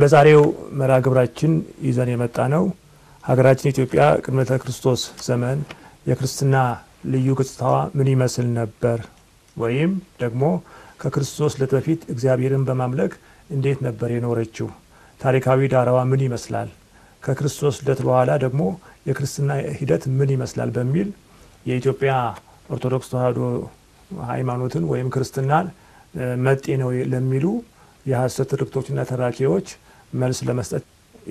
እንግዲህ በዛሬው መራ ግብራችን ይዘን የመጣ ነው ሀገራችን ኢትዮጵያ ቅድመተ ክርስቶስ ዘመን የክርስትና ልዩ ገጽታዋ ምን ይመስል ነበር ወይም ደግሞ ከክርስቶስ ልደት በፊት እግዚአብሔርን በማምለክ እንዴት ነበር የኖረችው? ታሪካዊ ዳራዋ ምን ይመስላል? ከክርስቶስ ልደት በኋላ ደግሞ የክርስትና ሂደት ምን ይመስላል? በሚል የኢትዮጵያ ኦርቶዶክስ ተዋህዶ ሃይማኖትን ወይም ክርስትናን መጤ ነው ለሚሉ የሀሰት ርክቶችና ተራኪዎች መልስ ለመስጠት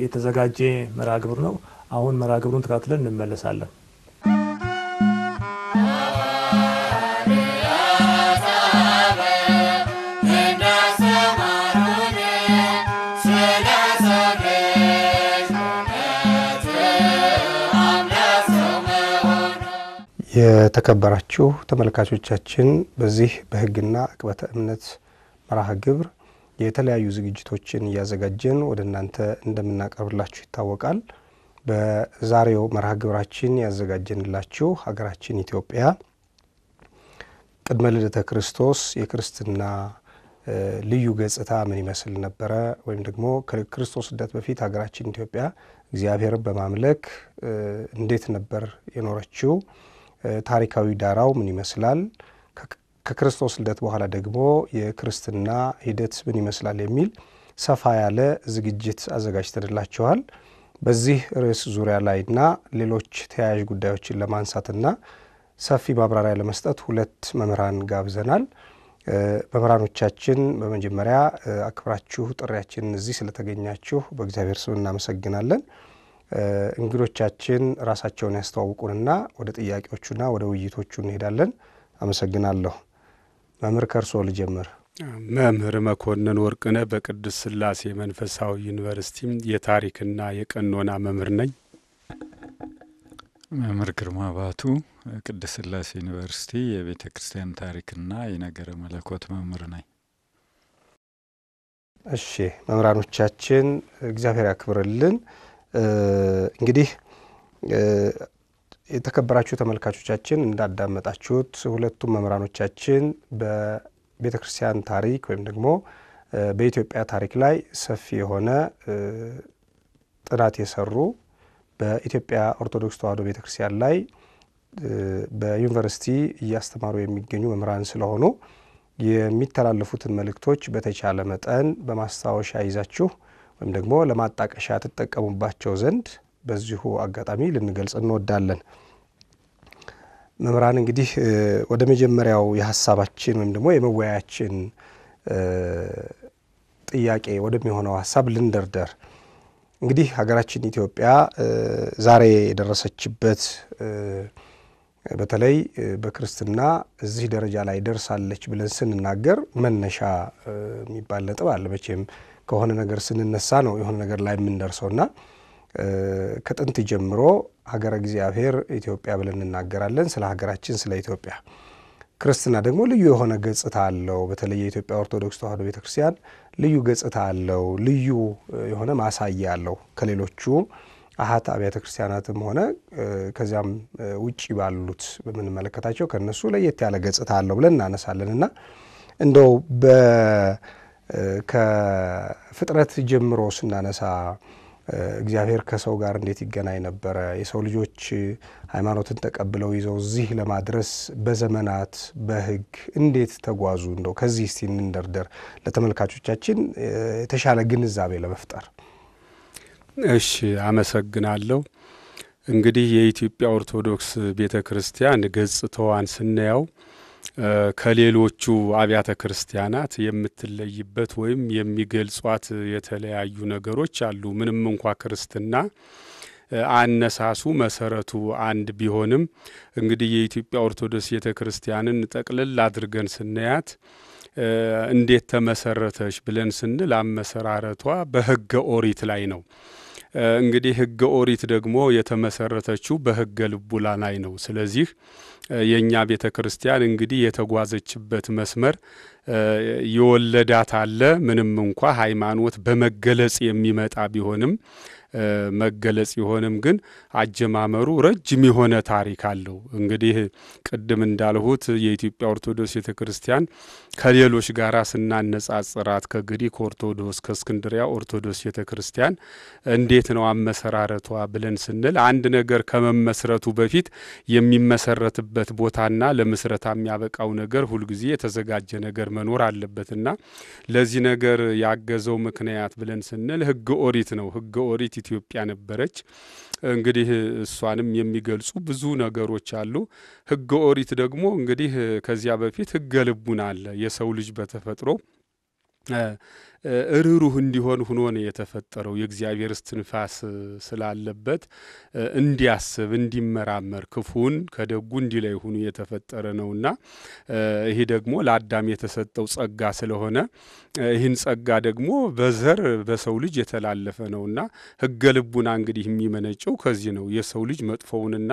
የተዘጋጀ መርሃ ግብር ነው። አሁን መርሃ ግብሩን ተከታትለን እንመለሳለን። የተከበራችሁ ተመልካቾቻችን በዚህ በሕግና እቅበተ እምነት መርሃ ግብር የተለያዩ ዝግጅቶችን እያዘጋጀን ወደ እናንተ እንደምናቀርብላችሁ ይታወቃል። በዛሬው መርሃ ግብራችን ያዘጋጀንላችሁ ሀገራችን ኢትዮጵያ ቅድመ ልደተ ክርስቶስ የክርስትና ልዩ ገጽታ ምን ይመስል ነበረ፣ ወይም ደግሞ ከክርስቶስ ልደት በፊት ሀገራችን ኢትዮጵያ እግዚአብሔርን በማምለክ እንዴት ነበር የኖረችው፣ ታሪካዊ ዳራው ምን ይመስላል ከክርስቶስ ልደት በኋላ ደግሞ የክርስትና ሂደት ምን ይመስላል የሚል ሰፋ ያለ ዝግጅት አዘጋጅተንላችኋል። በዚህ ርዕስ ዙሪያ ላይና ሌሎች ተያያዥ ጉዳዮችን ለማንሳትና ሰፊ ማብራሪያ ለመስጠት ሁለት መምህራን ጋብዘናል። መምህራኖቻችን በመጀመሪያ አክብራችሁ ጥሪያችን እዚህ ስለተገኛችሁ በእግዚአብሔር ስም እናመሰግናለን። እንግዶቻችን ራሳቸውን ያስተዋውቁንና ወደ ጥያቄዎቹና ወደ ውይይቶቹ እንሄዳለን። አመሰግናለሁ። መምህር ከእርሶ ልጀምር። መምህር መኮንን ወርቅነህ በቅዱስ ሥላሴ መንፈሳዊ ዩኒቨርሲቲ የታሪክና የቀኖና መምህር ነኝ። መምህር ግርማ ባቱ ቅዱስ ሥላሴ ዩኒቨርሲቲ የቤተ ክርስቲያን ታሪክና የነገረ መለኮት መምህር ነኝ። እሺ መምህራኖቻችን እግዚአብሔር ያክብርልን። እንግዲህ የተከበራችሁ ተመልካቾቻችን እንዳዳመጣችሁት ሁለቱም መምህራኖቻችን በቤተ ክርስቲያን ታሪክ ወይም ደግሞ በኢትዮጵያ ታሪክ ላይ ሰፊ የሆነ ጥናት የሰሩ በኢትዮጵያ ኦርቶዶክስ ተዋህዶ ቤተ ክርስቲያን ላይ በዩኒቨርሲቲ እያስተማሩ የሚገኙ መምህራን ስለሆኑ የሚተላለፉትን መልእክቶች በተቻለ መጠን በማስታወሻ ይዛችሁ ወይም ደግሞ ለማጣቀሻ ትጠቀሙባቸው ዘንድ በዚሁ አጋጣሚ ልንገልጽ እንወዳለን። መምህራን እንግዲህ ወደ መጀመሪያው የሀሳባችን ወይም ደግሞ የመወያያችን ጥያቄ ወደሚሆነው ሀሳብ ልንደርደር። እንግዲህ ሀገራችን ኢትዮጵያ ዛሬ የደረሰችበት በተለይ በክርስትና እዚህ ደረጃ ላይ ደርሳለች ብለን ስንናገር መነሻ የሚባል ነጥብ አለ። መቼም ከሆነ ነገር ስንነሳ ነው የሆነ ነገር ላይ የምንደርሰውና ከጥንት ጀምሮ ሀገረ እግዚአብሔር ኢትዮጵያ ብለን እናገራለን። ስለ ሀገራችን ስለ ኢትዮጵያ ክርስትና ደግሞ ልዩ የሆነ ገጽታ አለው። በተለይ የኢትዮጵያ ኦርቶዶክስ ተዋህዶ ቤተ ክርስቲያን ልዩ ገጽታ አለው፣ ልዩ የሆነ ማሳያ አለው ከሌሎቹ አሀት አብያተ ክርስቲያናትም ሆነ ከዚያም ውጭ ባሉት በምንመለከታቸው ከነሱ ለየት ያለ ገጽታ አለው ብለን እናነሳለን እና እንደው ከፍጥረት ጀምሮ ስናነሳ እግዚአብሔር ከሰው ጋር እንዴት ይገናኝ ነበረ? የሰው ልጆች ሃይማኖትን ተቀብለው ይዘው እዚህ ለማድረስ በዘመናት በህግ እንዴት ተጓዙ? እንደው ከዚህ እስቲ እንደርደር ለተመልካቾቻችን የተሻለ ግንዛቤ ለመፍጠር። እሺ፣ አመሰግናለሁ። እንግዲህ የኢትዮጵያ ኦርቶዶክስ ቤተ ክርስቲያን ገጽታዋን ስናየው ከሌሎቹ አብያተ ክርስቲያናት የምትለይበት ወይም የሚገልጿት የተለያዩ ነገሮች አሉ። ምንም እንኳ ክርስትና አነሳሱ መሰረቱ አንድ ቢሆንም እንግዲህ የኢትዮጵያ ኦርቶዶክስ ቤተ ክርስቲያንን ጠቅልል አድርገን ስናያት እንዴት ተመሰረተች ብለን ስንል አመሰራረቷ በሕገ ኦሪት ላይ ነው። እንግዲህ ሕገ ኦሪት ደግሞ የተመሰረተችው በሕገ ልቡና ላይ ነው። ስለዚህ የእኛ ቤተ ክርስቲያን እንግዲህ የተጓዘችበት መስመር የወለዳት አለ። ምንም እንኳ ሃይማኖት በመገለጽ የሚመጣ ቢሆንም መገለጽ ቢሆንም ግን አጀማመሩ ረጅም የሆነ ታሪክ አለው። እንግዲህ ቅድም እንዳልሁት የኢትዮጵያ ኦርቶዶክስ ቤተ ክርስቲያን ከሌሎች ጋር ስናነጻጽራት ከግሪክ ኦርቶዶክስ ከእስክንድሪያ ኦርቶዶክስ ቤተ ክርስቲያን እንዴት ነው አመሰራረቷ ብለን ስንል አንድ ነገር ከመመስረቱ በፊት የሚመሰረትበት ቦታና ለምስረታ የሚያበቃው ነገር ሁልጊዜ የተዘጋጀ ነገር መኖር አለበትና ለዚህ ነገር ያገዘው ምክንያት ብለን ስንል ሕገ ኦሪት ነው። ሕገ ኦሪት ኢትዮጵያ ነበረች። እንግዲህ እሷንም የሚገልጹ ብዙ ነገሮች አሉ። ሕገ ኦሪት ደግሞ እንግዲህ ከዚያ በፊት ሕገ ልቡና አለ። የሰው ልጅ በተፈጥሮ ርኅሩህ እንዲሆን ሁኖ ነው የተፈጠረው። የእግዚአብሔር እስትንፋስ ስላለበት እንዲያስብ እንዲመራመር፣ ክፉን ከደጉ እንዲለይ ሁኑ የተፈጠረ ነውና ይሄ ደግሞ ለአዳም የተሰጠው ጸጋ ስለሆነ ይህን ጸጋ ደግሞ በዘር በሰው ልጅ የተላለፈ ነውና ሕገ ልቡና እንግዲህ የሚመነጨው ከዚህ ነው። የሰው ልጅ መጥፎውንና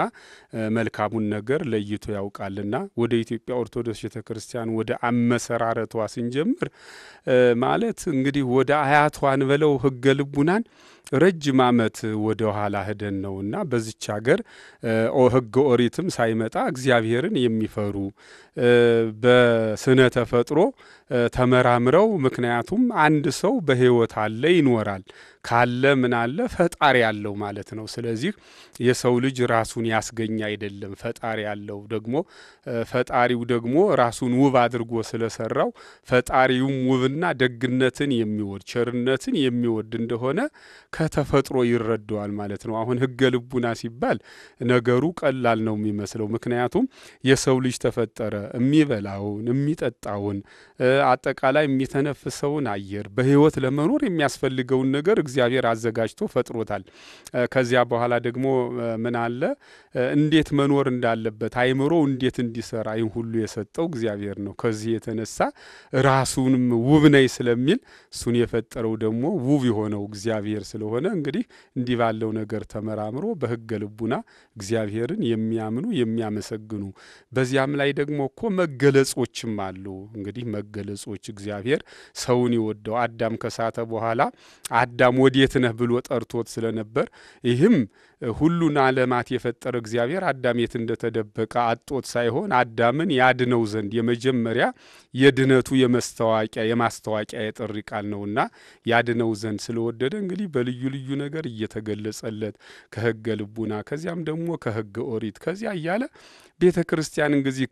መልካሙን ነገር ለይቶ ያውቃልና ወደ ኢትዮጵያ ኦርቶዶክስ ቤተክርስቲያን ወደ አመሰራረቷ ስንጀምር ማለት እንግዲህ ወደ አያቷን በለው ህገ ልቡናን ረጅም ዓመት ወደ ኋላ ሄደን እና በዚች ሀገር ሕገ ኦሪትም ሳይመጣ እግዚአብሔርን የሚፈሩ በስነ ተፈጥሮ ተመራምረው ምክንያቱም አንድ ሰው በሕይወት አለ ይኖራል ካለ ምን አለ ፈጣሪ ያለው ማለት ነው። ስለዚህ የሰው ልጅ ራሱን ያስገኝ አይደለም። ፈጣሪ ያለው ደግሞ ፈጣሪው ደግሞ ራሱን ውብ አድርጎ ስለሰራው ፈጣሪውም ውብና ደግነትን የሚወድ ቸርነትን የሚወድ እንደሆነ ከተፈጥሮ ይረደዋል ማለት ነው። አሁን ህገ ልቡና ሲባል ነገሩ ቀላል ነው የሚመስለው። ምክንያቱም የሰው ልጅ ተፈጠረ የሚበላውን፣ የሚጠጣውን፣ አጠቃላይ የሚተነፍሰውን አየር በህይወት ለመኖር የሚያስፈልገውን ነገር እግዚአብሔር አዘጋጅቶ ፈጥሮታል። ከዚያ በኋላ ደግሞ ምን አለ እንዴት መኖር እንዳለበት አይምሮ እንዴት እንዲሰራ ይህን ሁሉ የሰጠው እግዚአብሔር ነው። ከዚህ የተነሳ ራሱንም ውብ ነኝ ስለሚል እሱን የፈጠረው ደግሞ ውብ የሆነው እግዚአብሔር ስለ ስለሆነ እንግዲህ እንዲህ ባለው ነገር ተመራምሮ በህገ ልቡና እግዚአብሔርን የሚያምኑ የሚያመሰግኑ በዚያም ላይ ደግሞ እኮ መገለጾችም አሉ። እንግዲህ መገለጾች እግዚአብሔር ሰውን ይወደው አዳም ከሳተ በኋላ አዳም ወዴት ነህ ብሎ ጠርቶት ስለነበር ይህም ሁሉን ዓለማት የፈጠረ እግዚአብሔር አዳም የት እንደተደበቀ አጦት ሳይሆን አዳምን ያድነው ዘንድ የመጀመሪያ የድነቱ የመስተዋቂያ የማስተዋቂያ የጥሪ ቃል ነውና ያድነው ዘንድ ስለወደደ እንግዲህ በልዩ ልዩ ልዩ ነገር እየተገለጸለት ከህገ ልቡና ከዚያም ደግሞ ከህገ ኦሪት ከዚያ እያለ ቤተ ክርስቲያን እንግዲህ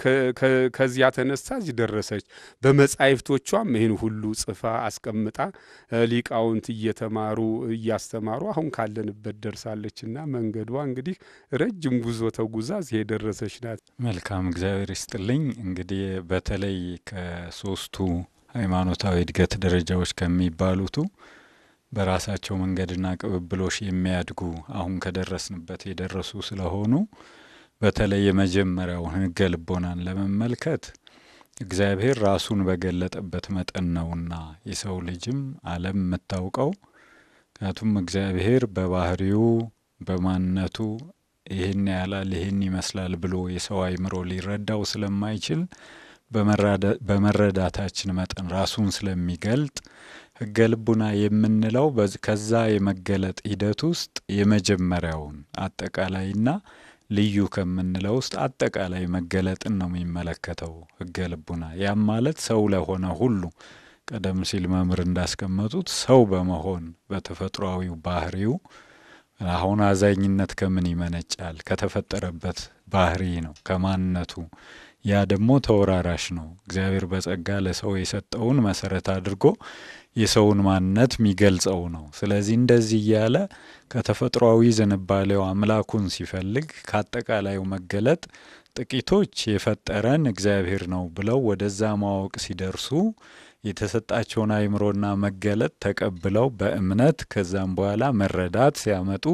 ከዚያ ተነሳ እዚህ ደረሰች። በመጻሕፍቶቿም ይህን ሁሉ ጽፋ አስቀምጣ ሊቃውንት እየተማሩ እያስተማሩ አሁን ካለንበት ደርሳለችና መንገዷ እንግዲህ ረጅም ጉዞ ተጉዛ እዚህ የደረሰች ናት። መልካም እግዚአብሔር ይስጥልኝ። እንግዲህ በተለይ ከሶስቱ ሃይማኖታዊ እድገት ደረጃዎች ከሚባሉቱ በራሳቸው መንገድና ቅብብሎሽ የሚያድጉ አሁን ከደረስንበት የደረሱ ስለሆኑ በተለይ የመጀመሪያው ህገ ልቦናን ለመመልከት እግዚአብሔር ራሱን በገለጠበት መጠን ነውና የሰው ልጅም ዓለም የምታውቀው ምክንያቱም እግዚአብሔር በባህሪው በማንነቱ ይህን ያላል ይህን ይመስላል ብሎ የሰው አይምሮ ሊረዳው ስለማይችል በመረዳታችን መጠን ራሱን ስለሚገልጥ ህገ ልቡና የምንለው ከዛ የመገለጥ ሂደት ውስጥ የመጀመሪያውን አጠቃላይና ልዩ ከምንለው ውስጥ አጠቃላይ መገለጥን ነው የሚመለከተው ህገ ልቡና። ያም ማለት ሰው ለሆነ ሁሉ ቀደም ሲል መምህር እንዳስቀመጡት ሰው በመሆን በተፈጥሯዊው ባህሪው አሁን አዛኝነት ከምን ይመነጫል? ከተፈጠረበት ባህሪ ነው፣ ከማንነቱ። ያ ደግሞ ተወራራሽ ነው። እግዚአብሔር በጸጋ ለሰው የሰጠውን መሰረት አድርጎ የሰውን ማንነት የሚገልጸው ነው። ስለዚህ እንደዚህ እያለ ከተፈጥሯዊ ዝንባሌው አምላኩን ሲፈልግ ከአጠቃላዩ መገለጥ ጥቂቶች የፈጠረን እግዚአብሔር ነው ብለው ወደዛ ማወቅ ሲደርሱ የተሰጣቸውን አይምሮና መገለጥ ተቀብለው በእምነት ከዛም በኋላ መረዳት ሲያመጡ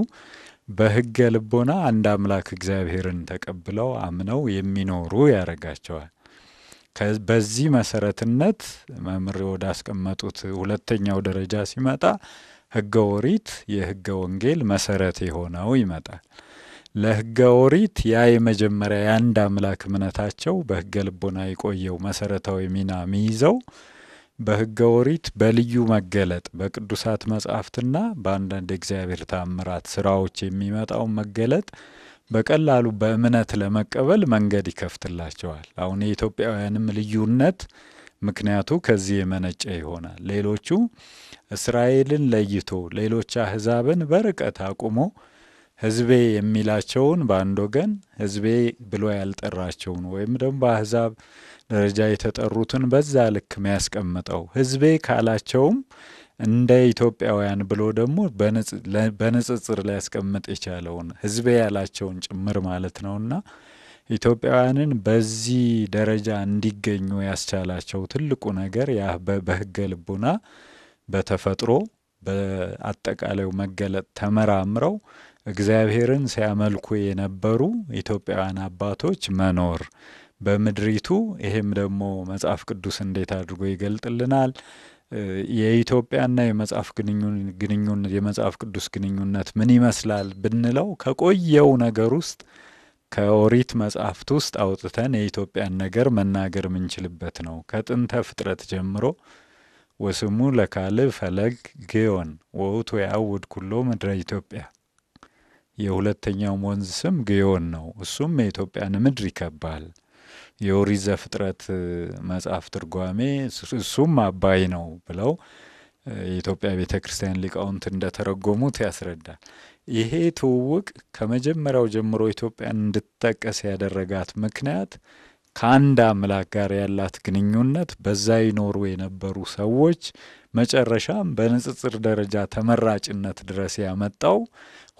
በሕገ ልቦና አንድ አምላክ እግዚአብሔርን ተቀብለው አምነው የሚኖሩ ያደርጋቸዋል። በዚህ መሰረትነት መምሪ ወደ አስቀመጡት ሁለተኛው ደረጃ ሲመጣ ህገ ኦሪት የህገ ወንጌል መሰረት የሆነው ይመጣል። ለህገ ኦሪት ያ የመጀመሪያ የአንድ አምላክ እምነታቸው በህገ ልቦና የቆየው መሰረታዊ ሚና የሚይዘው በህገ ኦሪት በልዩ መገለጥ በቅዱሳት መጻሕፍትና በአንዳንድ የእግዚአብሔር ታምራት ስራዎች የሚመጣውን መገለጥ በቀላሉ በእምነት ለመቀበል መንገድ ይከፍትላቸዋል። አሁን የኢትዮጵያውያንም ልዩነት ምክንያቱ ከዚህ የመነጨ ይሆናል። ሌሎቹ እስራኤልን ለይቶ ሌሎች አህዛብን በርቀት አቁሞ ሕዝቤ የሚላቸውን በአንድ ወገን ሕዝቤ ብሎ ያልጠራቸውን ወይም ደግሞ በአህዛብ ደረጃ የተጠሩትን በዛ ልክ የሚያስቀምጠው ሕዝቤ ካላቸውም እንደ ኢትዮጵያውያን ብሎ ደግሞ በንጽጽር ሊያስቀምጥ የቻለውን ህዝቤ ያላቸውን ጭምር ማለት ነውና ኢትዮጵያውያንን በዚህ ደረጃ እንዲገኙ ያስቻላቸው ትልቁ ነገር ያ በህገ ልቡና በተፈጥሮ በአጠቃላዩ መገለጥ ተመራምረው እግዚአብሔርን ሲያመልኩ የነበሩ ኢትዮጵያውያን አባቶች መኖር በምድሪቱ ይሄም ደግሞ መጽሐፍ ቅዱስ እንዴት አድርጎ ይገልጥልናል? የኢትዮጵያና የመጽሐፍ ግንኙነት የመጽሐፍ ቅዱስ ግንኙነት ምን ይመስላል ብንለው ከቆየው ነገር ውስጥ ከኦሪት መጽሐፍት ውስጥ አውጥተን የኢትዮጵያን ነገር መናገር የምንችልበት ነው። ከጥንተ ፍጥረት ጀምሮ ወስሙ ለካል ፈለግ ግዮን ወውቱ ያውድ ኩሎ ምድረ ኢትዮጵያ የሁለተኛውም ወንዝ ስም ግዮን ነው። እሱም የኢትዮጵያን ምድር ይከባል። የኦሪት ዘፍጥረት መጽሐፍ ትርጓሜ እሱም አባይ ነው ብለው የኢትዮጵያ ቤተ ክርስቲያን ሊቃውንት እንደተረጎሙት ያስረዳል። ይሄ ትውውቅ ከመጀመሪያው ጀምሮ ኢትዮጵያን እንድትጠቀስ ያደረጋት ምክንያት ከአንድ አምላክ ጋር ያላት ግንኙነት በዛ ይኖሩ የነበሩ ሰዎች መጨረሻም በንጽጽር ደረጃ ተመራጭነት ድረስ ያመጣው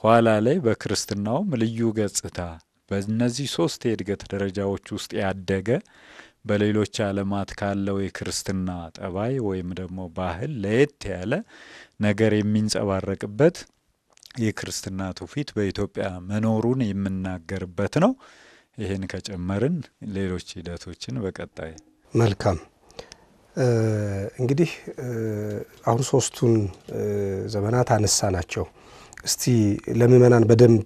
ኋላ ላይ በክርስትናውም ልዩ ገጽታ በእነዚህ ሶስት የእድገት ደረጃዎች ውስጥ ያደገ በሌሎች ዓለማት ካለው የክርስትና ጠባይ ወይም ደግሞ ባህል ለየት ያለ ነገር የሚንጸባረቅበት የክርስትና ትውፊት በኢትዮጵያ መኖሩን የምናገርበት ነው። ይህን ከጨመርን ሌሎች ሂደቶችን በቀጣይ መልካም እንግዲህ አሁን ሶስቱን ዘመናት አነሳ ናቸው። እስቲ ለምእመናን በደንብ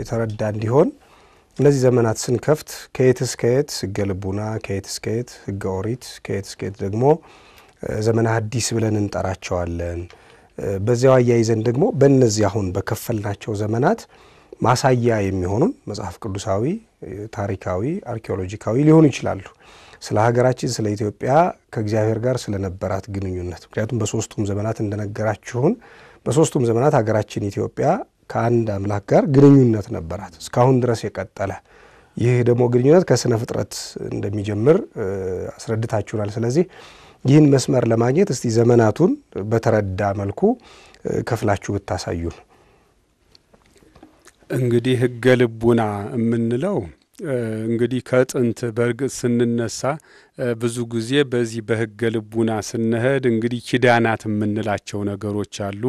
የተረዳ እንዲሆን እነዚህ ዘመናት ስንከፍት ከየት እስከየት ህገ ልቡና፣ ከየት እስከየት ህገ ኦሪት፣ ከየት የት ደግሞ ዘመነ ሐዲስ ብለን እንጠራቸዋለን። በዚያው አያይዘን ደግሞ በእነዚህ አሁን በከፈልናቸው ዘመናት ማሳያ የሚሆኑን መጽሐፍ ቅዱሳዊ፣ ታሪካዊ፣ አርኪኦሎጂካዊ ሊሆኑ ይችላሉ። ስለ ሀገራችን ስለ ኢትዮጵያ ከእግዚአብሔር ጋር ስለነበራት ግንኙነት ምክንያቱም በሶስቱም ዘመናት እንደነገራችሁን በሶስቱም ዘመናት ሀገራችን ኢትዮጵያ ከአንድ አምላክ ጋር ግንኙነት ነበራት እስካሁን ድረስ የቀጠለ። ይህ ደግሞ ግንኙነት ከስነ ፍጥረት እንደሚጀምር አስረድታችሁናል። ስለዚህ ይህን መስመር ለማግኘት እስቲ ዘመናቱን በተረዳ መልኩ ከፍላችሁ ብታሳዩ። እንግዲህ ህገልቡና ልቡና የምንለው እንግዲህ ከጥንት በእርግጥ ስንነሳ ብዙ ጊዜ በዚህ በህገ ልቡና ስንሄድ እንግዲህ ኪዳናት የምንላቸው ነገሮች አሉ።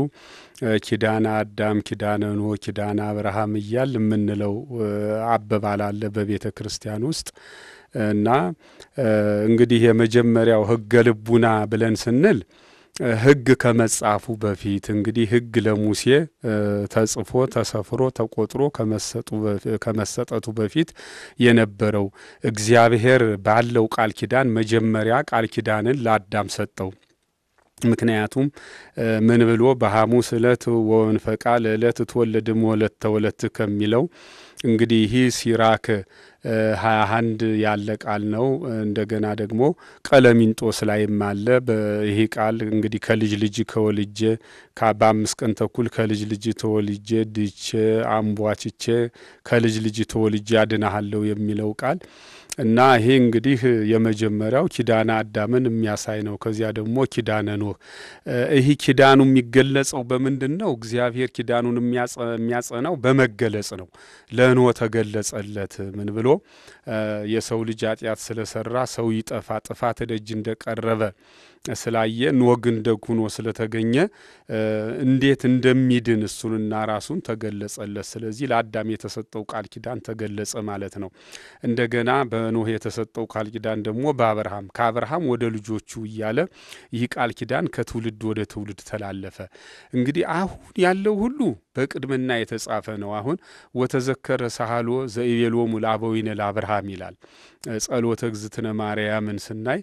ኪዳነ አዳም፣ ኪዳነ ኖ ኪዳነ አብርሃም እያል የምንለው አበባል አለ በቤተ ክርስቲያን ውስጥ እና እንግዲህ የመጀመሪያው ህገ ልቡና ብለን ስንል ሕግ ከመጻፉ በፊት እንግዲህ ሕግ ለሙሴ ተጽፎ ተሰፍሮ ተቆጥሮ ከመሰጠቱ በፊት የነበረው እግዚአብሔር ባለው ቃል ኪዳን መጀመሪያ ቃል ኪዳንን ለአዳም ሰጠው። ምክንያቱም ምን ብሎ በሐሙስ ዕለት ወንፈቃ ለዕለት ትወለድም ወለት ተወለት ከሚለው እንግዲህ ይህ ሲራክ ሀያ አንድ ያለ ቃል ነው። እንደገና ደግሞ ቀለሚንጦስ ላይም አለ። ይሄ ቃል እንግዲህ ከልጅ ልጅ ከወልጄ በአምስት ቀን ተኩል ከልጅ ልጅ ተወልጄ ድቼ አምቧችቼ ከልጅ ልጅ ተወልጄ አድናሃለሁ የሚለው ቃል እና ይሄ እንግዲህ የመጀመሪያው ኪዳነ አዳምን የሚያሳይ ነው። ከዚያ ደግሞ ኪዳነ ኖህ። ይህ ኪዳኑ የሚገለጸው በምንድን ነው? እግዚአብሔር ኪዳኑን የሚያጸናው በመገለጽ ነው። ለኖህ ተገለጸለት ምን ብሎ የሰው ልጅ ኃጢአት ስለሰራ ሰው ይጠፋ ጥፋት ደጅ እንደቀረበ ስላየ ወግን ደግ ስለተገኘ እንዴት እንደሚድን እሱንና ራሱን ተገለጸለት። ስለዚህ ለአዳም የተሰጠው ቃል ኪዳን ተገለጸ ማለት ነው። እንደገና በኖህ የተሰጠው ቃል ኪዳን ደግሞ በአብርሃም ከአብርሃም ወደ ልጆቹ እያለ ይህ ቃል ኪዳን ከትውልድ ወደ ትውልድ ተላለፈ። እንግዲህ አሁን ያለው ሁሉ በቅድምና የተጻፈ ነው። አሁን ወተዘከረ ሳህሎ ዘኢቤሎሙ ለአበዊነ ለአብርሃም ይላል። ጸሎተ እግዝእትነ ማርያምን ስናይ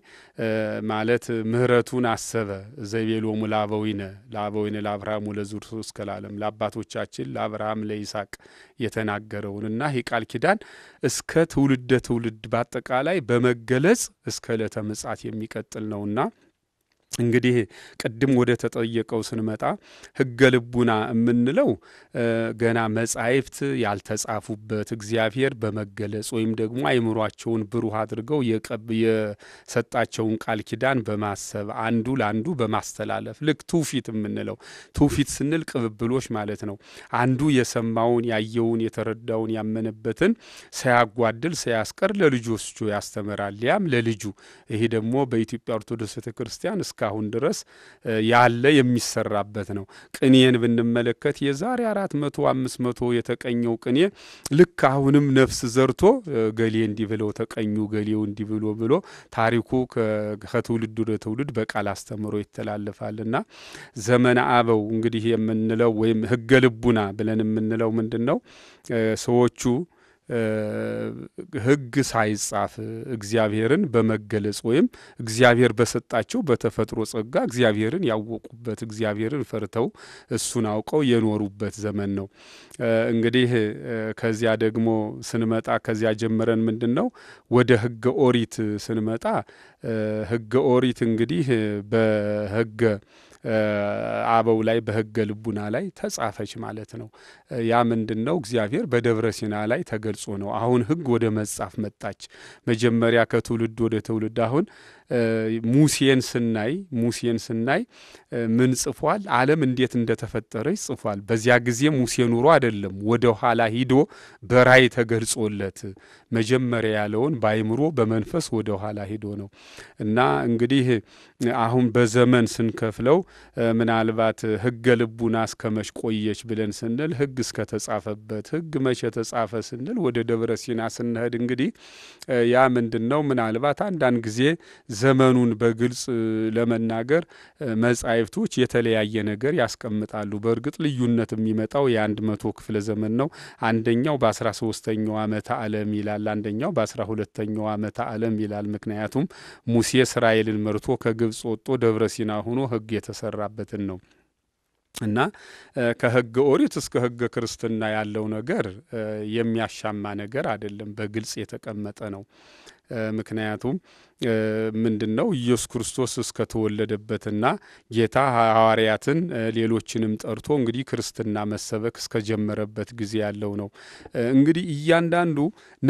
ማለት ምሕረቱን አሰበ ዘኢቤሎሙ ለአበዊነ ለአበዊነ ለአብርሃም ወለዙር እስከ ለዓለም ለአባቶቻችን ለአብርሃም ለይስሐቅ የተናገረውንና ይህ ቃል ኪዳን እስከ ትውልደ ትውልድ በአጠቃላይ በመገለጽ እስከ ዕለተ ምጽአት የሚቀጥል ነውና እንግዲህ ቅድም ወደ ተጠየቀው ስንመጣ ሕገ ልቡና የምንለው ገና መጻሕፍት ያልተጻፉበት እግዚአብሔር በመገለጽ ወይም ደግሞ አይምሯቸውን ብሩህ አድርገው የሰጣቸውን ቃል ኪዳን በማሰብ አንዱ ለአንዱ በማስተላለፍ ልክ ትውፊት የምንለው ትውፊት ስንል ቅብብሎች ማለት ነው። አንዱ የሰማውን፣ ያየውን፣ የተረዳውን ያመነበትን ሳያጓድል ሳያስቀር ለልጆቹ ያስተምራል። ያም ለልጁ ይሄ ደግሞ በኢትዮጵያ ኦርቶዶክስ ቤተክርስቲያን እስካሁን ድረስ ያለ የሚሰራበት ነው። ቅኔን ብንመለከት የዛሬ አራት መቶ አምስት መቶ የተቀኘው ቅኔ ልክ አሁንም ነፍስ ዘርቶ ገሌ እንዲህ ብለው ተቀኙ ገሌው እንዲህ ብሎ ብሎ ታሪኩ ከትውልድ ወደ ትውልድ በቃል አስተምሮ ይተላለፋልና ዘመነ አበው እንግዲህ የምንለው ወይም ህገ ልቡና ብለን የምንለው ምንድን ነው ሰዎቹ ሕግ ሳይጻፍ እግዚአብሔርን በመገለጽ ወይም እግዚአብሔር በሰጣቸው በተፈጥሮ ጸጋ እግዚአብሔርን ያወቁበት እግዚአብሔርን ፈርተው እሱን አውቀው የኖሩበት ዘመን ነው። እንግዲህ ከዚያ ደግሞ ስንመጣ ከዚያ ጀምረን ምንድን ነው ወደ ሕገ ኦሪት ስንመጣ ሕገ ኦሪት እንግዲህ በሕገ አበው ላይ በህገ ልቡና ላይ ተጻፈች ማለት ነው። ያ ምንድን ነው? እግዚአብሔር በደብረ ሲና ላይ ተገልጾ ነው። አሁን ህግ ወደ መጻፍ መጣች። መጀመሪያ ከትውልድ ወደ ትውልድ አሁን ሙሴን ስናይ ሙሴን ስናይ ምን ጽፏል? ዓለም እንዴት እንደተፈጠረች ጽፏል። በዚያ ጊዜ ሙሴ ኑሮ አይደለም ወደ ኋላ ሂዶ በራይ ተገልጾለት መጀመሪያ ያለውን በአይምሮ በመንፈስ ወደ ኋላ ሂዶ ነው እና እንግዲህ አሁን በዘመን ስንከፍለው ምናልባት ህገ ልቡና እስከ መች ቆየች ብለን ስንል ሕግ እስከተጻፈበት ህግ መቼ ተጻፈ ስንል ወደ ደብረ ሲና ስንሄድ እንግዲህ ያ ምንድን ነው ምናልባት አንዳንድ ጊዜ ዘመኑን በግልጽ ለመናገር መጻሕፍቶች የተለያየ ነገር ያስቀምጣሉ። በእርግጥ ልዩነት የሚመጣው የአንድ መቶ ክፍለ ዘመን ነው። አንደኛው በአስራ ሶስተኛው ዓመተ ዓለም ይላል፣ አንደኛው በአስራ ሁለተኛው ዓመተ ዓለም ይላል። ምክንያቱም ሙሴ እስራኤልን መርቶ ከግብፅ ወጥቶ ደብረ ሲና ሆኖ ሕግ የተሰራበትን ነው። እና ከህገ ኦሪት እስከ ህገ ክርስትና ያለው ነገር የሚያሻማ ነገር አይደለም፣ በግልጽ የተቀመጠ ነው። ምክንያቱም ምንድን ነው ኢየሱስ ክርስቶስ እስከተወለደበትና ጌታ ሐዋርያትን ሌሎችንም ጠርቶ እንግዲህ ክርስትና መሰበክ እስከጀመረበት ጊዜ ያለው ነው። እንግዲህ እያንዳንዱ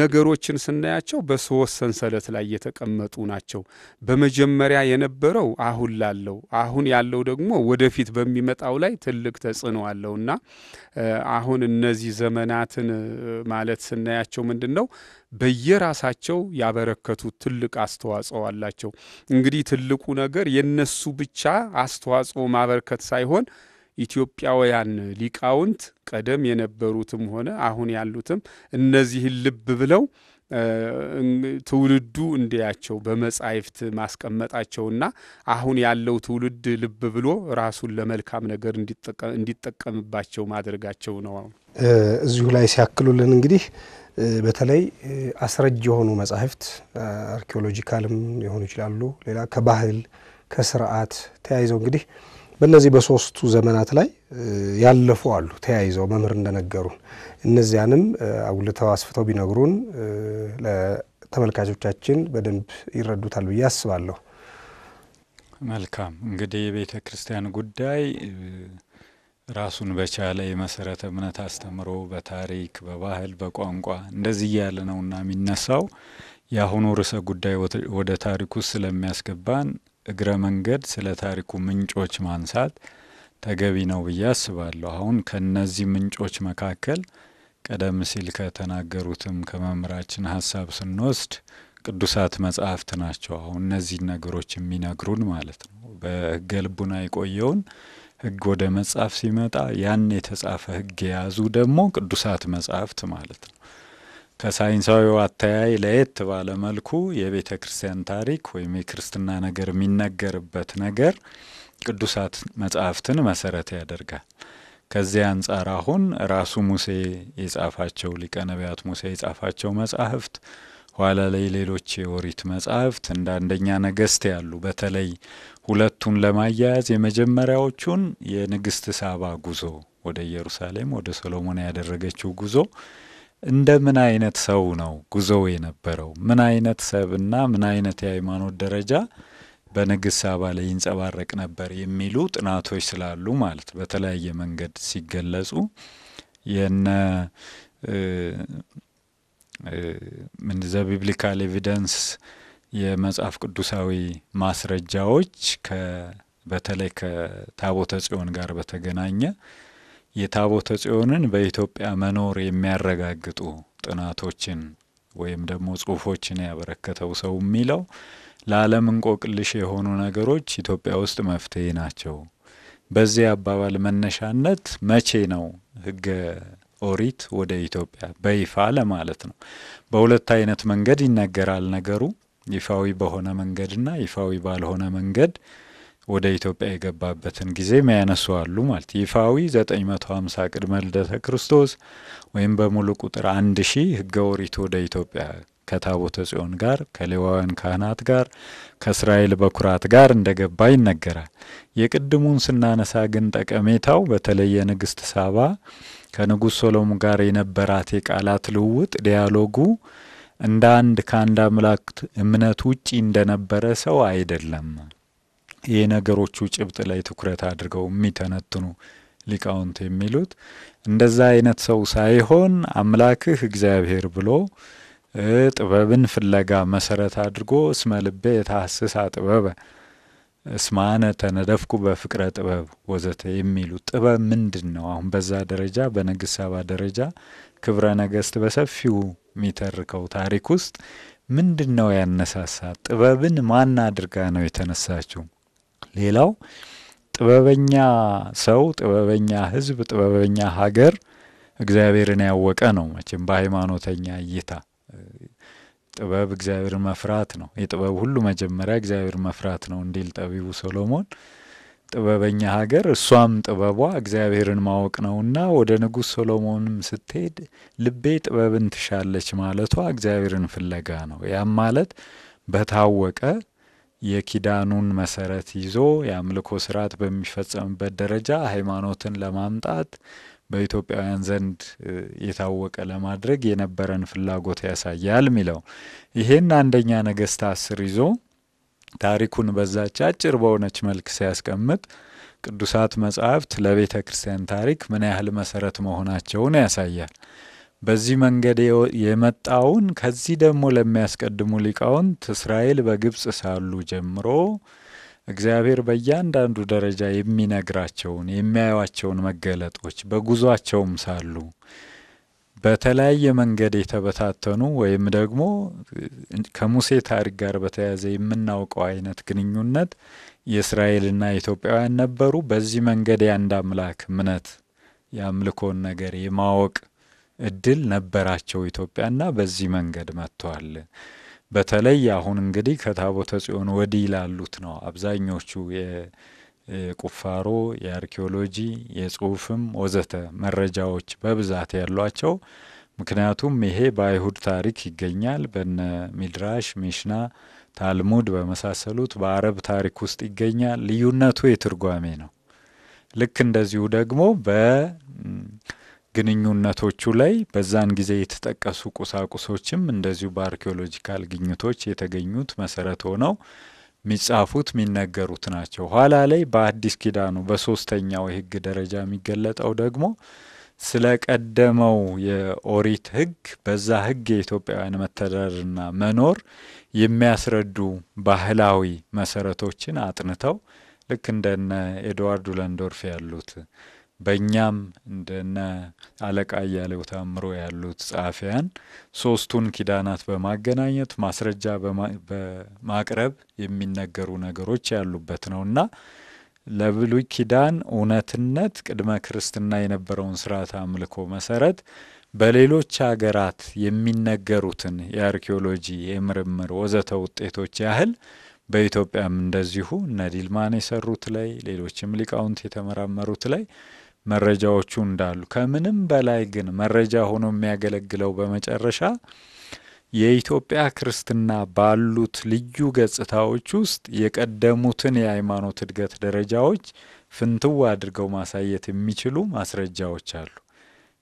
ነገሮችን ስናያቸው በሶስት ሰንሰለት ላይ የተቀመጡ ናቸው። በመጀመሪያ የነበረው አሁን ላለው፣ አሁን ያለው ደግሞ ወደፊት በሚመጣው ላይ ትልቅ ተጽዕኖ አለውና አሁን እነዚህ ዘመናትን ማለት ስናያቸው ምንድን ነው በየራሳቸው ያበረከቱት ትልቅ አስተዋጽኦ አላቸው። እንግዲህ ትልቁ ነገር የነሱ ብቻ አስተዋጽኦ ማበረከት ሳይሆን ኢትዮጵያውያን ሊቃውንት ቀደም የነበሩትም ሆነ አሁን ያሉትም እነዚህን ልብ ብለው ትውልዱ እንዲያቸው በመጻሕፍት ማስቀመጣቸውና አሁን ያለው ትውልድ ልብ ብሎ ራሱን ለመልካም ነገር እንዲጠቀምባቸው ማድረጋቸው ነው። እዚሁ ላይ ሲያክሉልን እንግዲህ በተለይ አስረጅ የሆኑ መጻሕፍት አርኪኦሎጂካልም ሊሆኑ ይችላሉ። ሌላ ከባህል ከስርዓት ተያይዘው እንግዲህ በእነዚህ በሶስቱ ዘመናት ላይ ያለፉ አሉ። ተያይዘው መምህር እንደነገሩን እነዚያንም አጉልተው አስፍተው ቢነግሩን ለተመልካቾቻችን በደንብ ይረዱታል ብዬ አስባለሁ። መልካም እንግዲህ የቤተ ክርስቲያን ጉዳይ ራሱን በቻለ የመሰረተ እምነት አስተምሮ በታሪክ በባህል በቋንቋ እንደዚህ እያለ እና የሚነሳው የአሁኑ ርዕሰ ጉዳይ ወደ ታሪኩ ስለሚያስገባን እግረ መንገድ ስለ ታሪኩ ምንጮች ማንሳት ተገቢ ነው ብዬ አስባለሁ። አሁን ከነዚህ ምንጮች መካከል ቀደም ሲል ከተናገሩትም ከመምህራችን ሀሳብ ስንወስድ ቅዱሳት መጽሐፍት ናቸው። አሁን እነዚህን ነገሮች የሚነግሩን ማለት ነው። በሕገ ልቡና የቆየውን ህግ ወደ መጽሐፍ ሲመጣ ያን የተጻፈ ህግ የያዙ ደግሞ ቅዱሳት መጽሐፍት ማለት ነው። ከሳይንሳዊው አተያይ ለየት ባለ መልኩ የቤተ ክርስቲያን ታሪክ ወይም የክርስትና ነገር የሚነገርበት ነገር ቅዱሳት መጽሐፍትን መሰረት ያደርጋል። ከዚህ አንጻር አሁን ራሱ ሙሴ የጻፋቸው ሊቀ ነቢያት ሙሴ የጻፋቸው መጻሕፍት ኋላ ላይ ሌሎች የኦሪት መጻሕፍት እንደ አንደኛ ነገሥት ያሉ በተለይ ሁለቱን ለማያያዝ የመጀመሪያዎቹን የንግሥት ሳባ ጉዞ ወደ ኢየሩሳሌም ወደ ሶሎሞን ያደረገችው ጉዞ እንደ ምን አይነት ሰው ነው ጉዞው የነበረው? ምን አይነት ሰብና ምን አይነት የሃይማኖት ደረጃ በንግሥት ሳባ ላይ ይንጸባረቅ ነበር የሚሉ ጥናቶች ስላሉ ማለት በተለያየ መንገድ ሲገለጹ የነ ዘ ቢብሊካል ኤቪደንስ የመጽሐፍ ቅዱሳዊ ማስረጃዎች በተለይ ከታቦተ ጽዮን ጋር በተገናኘ የታቦተ ጽዮንን በኢትዮጵያ መኖር የሚያረጋግጡ ጥናቶችን ወይም ደግሞ ጽሁፎችን ያበረከተው ሰው የሚለው ለዓለም እንቆቅልሽ የሆኑ ነገሮች ኢትዮጵያ ውስጥ መፍትሄ ናቸው። በዚህ አባባል መነሻነት መቼ ነው ህገ ኦሪት ወደ ኢትዮጵያ በይፋ ለማለት ነው። በሁለት አይነት መንገድ ይነገራል ነገሩ ይፋዊ በሆነ መንገድና ይፋዊ ባልሆነ መንገድ ወደ ኢትዮጵያ የገባበትን ጊዜ ሚያነሱ አሉ ማለት ይፋዊ 950 ቅድመ ልደተ ክርስቶስ ወይም በሙሉ ቁጥር 1000 ህገ ኦሪት ወደ ኢትዮጵያ ከታቦተ ጽዮን ጋር ከሌዋውያን ካህናት ጋር ከእስራኤል በኩራት ጋር እንደገባ ይነገራል። የቅድሙን ስናነሳ ግን ጠቀሜታው በተለየ የንግስት ሳባ ከንጉሥ ሶሎሞን ጋር የነበራት የቃላት ልውውጥ ዲያሎጉ እንደ አንድ ከአንድ አምላክ እምነት ውጪ እንደነበረ ሰው አይደለም። የነገሮቹ ጭብጥ ላይ ትኩረት አድርገው የሚተነትኑ ሊቃውንት የሚሉት እንደዛ አይነት ሰው ሳይሆን አምላክህ እግዚአብሔር ብሎ ጥበብን ፍለጋ መሰረት አድርጎ እስመ ልቤ የታህስሳ ጥበበ እስማነ ተነደፍኩ በፍቅረ ጥበብ ወዘተ የሚሉ ጥበብ ምንድን ነው? አሁን በዛ ደረጃ በንግሥት ሳባ ደረጃ ክብረ ነገሥት በሰፊው የሚተርከው ታሪክ ውስጥ ምንድን ነው ያነሳሳ? ጥበብን ማን አድርጋ ነው የተነሳችው? ሌላው ጥበበኛ ሰው፣ ጥበበኛ ህዝብ ጥበበኛ ሀገር እግዚአብሔርን ያወቀ ነው። መቼም በሃይማኖተኛ እይታ ጥበብ እግዚአብሔር መፍራት ነው። የጥበብ ሁሉ መጀመሪያ እግዚአብሔር መፍራት ነው እንዲል ጠቢቡ ሶሎሞን ጥበበኛ ሀገር እሷም ጥበቧ እግዚአብሔርን ማወቅ ነውና ወደ ንጉሥ ሶሎሞንም ስትሄድ ልቤ ጥበብን ትሻለች ማለቷ እግዚአብሔርን ፍለጋ ነው። ያም ማለት በታወቀ የኪዳኑን መሰረት ይዞ የአምልኮ ስርዓት በሚፈጸምበት ደረጃ ሃይማኖትን ለማምጣት በኢትዮጵያውያን ዘንድ የታወቀ ለማድረግ የነበረን ፍላጎት ያሳያል ሚለው ይሄን አንደኛ ነገሥት አስር ይዞ ታሪኩን በዛች አጭር በሆነች መልክ ሲያስቀምጥ ቅዱሳት መጻሕፍት ለቤተ ክርስቲያን ታሪክ ምን ያህል መሰረት መሆናቸውን ያሳያል። በዚህ መንገድ የመጣውን ከዚህ ደግሞ ለሚያስቀድሙ ሊቃውንት እስራኤል በግብፅ ሳሉ ጀምሮ እግዚአብሔር በእያንዳንዱ ደረጃ የሚነግራቸውን የሚያዩቸውን መገለጦች በጉዟቸውም ሳሉ በተለያየ መንገድ የተበታተኑ ወይም ደግሞ ከሙሴ ታሪክ ጋር በተያያዘ የምናውቀው አይነት ግንኙነት የእስራኤልና ኢትዮጵያውያን ነበሩ። በዚህ መንገድ የአንድ አምላክ እምነት የአምልኮን ነገር የማወቅ እድል ነበራቸው ኢትዮጵያና በዚህ መንገድ መጥተዋል። በተለይ አሁን እንግዲህ ከታቦተ ጽዮን ወዲህ ላሉት ነው አብዛኞቹ የቁፋሮ የአርኪኦሎጂ የጽሁፍም ወዘተ መረጃዎች በብዛት ያሏቸው። ምክንያቱም ይሄ በአይሁድ ታሪክ ይገኛል። በነ ሚድራሽ፣ ሚሽና፣ ታልሙድ በመሳሰሉት በአረብ ታሪክ ውስጥ ይገኛል። ልዩነቱ የትርጓሜ ነው። ልክ እንደዚሁ ደግሞ በ ግንኙነቶቹ ላይ በዛን ጊዜ የተጠቀሱ ቁሳቁሶችም እንደዚሁ በአርኪኦሎጂካል ግኝቶች የተገኙት መሰረት ሆነው የሚጻፉት የሚነገሩት ናቸው። ኋላ ላይ በአዲስ ኪዳኑ በሶስተኛው የህግ ደረጃ የሚገለጠው ደግሞ ስለ ቀደመው የኦሪት ህግ በዛ ህግ የኢትዮጵያውያን መተዳደርና መኖር የሚያስረዱ ባህላዊ መሰረቶችን አጥንተው ልክ እንደነ ኤድዋርድ ለንዶርፍ ያሉት በእኛም እንደነ አለቃ እያሌው ታምሮ ያሉት ጸሐፊያን ሶስቱን ኪዳናት በማገናኘት ማስረጃ በማቅረብ የሚነገሩ ነገሮች ያሉበት ነውና ለብሉይ ኪዳን እውነትነት ቅድመ ክርስትና የነበረውን ስርዓት አምልኮ መሰረት በሌሎች ሀገራት የሚነገሩትን የአርኪኦሎጂ የምርምር ወዘተ ውጤቶች ያህል በኢትዮጵያም እንደዚሁ እነ ዲልማን የሰሩት ላይ ሌሎችም ሊቃውንት የተመራመሩት ላይ መረጃዎቹ እንዳሉ ከምንም በላይ ግን መረጃ ሆኖ የሚያገለግለው በመጨረሻ የኢትዮጵያ ክርስትና ባሉት ልዩ ገጽታዎች ውስጥ የቀደሙትን የሃይማኖት እድገት ደረጃዎች ፍንትው አድርገው ማሳየት የሚችሉ ማስረጃዎች አሉ።